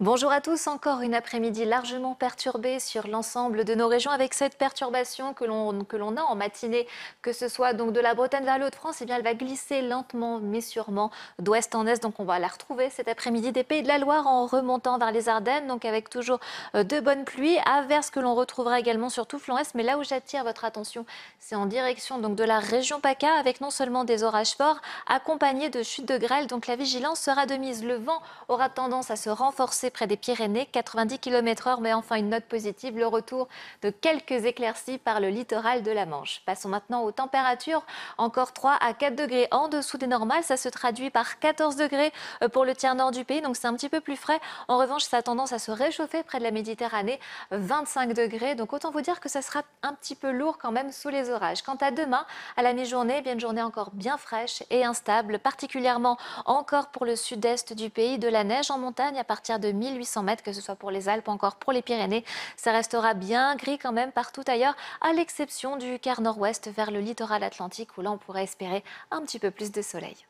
Bonjour à tous, encore une après-midi largement perturbée sur l'ensemble de nos régions avec cette perturbation que l'on a en matinée, que ce soit donc de la Bretagne vers l'autre de france eh bien elle va glisser lentement mais sûrement d'ouest en est, donc on va la retrouver cet après-midi des Pays de la Loire en remontant vers les Ardennes, donc avec toujours euh, de bonnes pluies, averses que l'on retrouvera également sur tout flanc est, mais là où j'attire votre attention, c'est en direction donc de la région PACA avec non seulement des orages forts accompagnés de chutes de grêle, donc la vigilance sera de mise. Le vent aura tendance à se renforcer près des Pyrénées, 90 km/h, mais enfin une note positive, le retour de quelques éclaircies par le littoral de la Manche. Passons maintenant aux températures, encore 3 à 4 degrés en dessous des normales, ça se traduit par 14 degrés euh, pour le tiers nord du pays, donc c'est un petit peu plus frais. En revanche, ça a tendance à se réchauffer près de la Méditerranée, 25 degrés, donc autant vous dire que ça sera un petit peu lourd quand même sous les orages. Quant à demain, à la mi-journée, bien une journée encore bien fraîche et instable, particulièrement encore pour le sud-est du pays, de la neige en montagne à partir de 1800 mètres, que ce soit pour les Alpes, ou encore pour les Pyrénées. Ça restera bien gris quand même partout ailleurs, à l'exception du quart nord-ouest vers le littoral atlantique, où là on pourrait espérer un petit peu plus de soleil.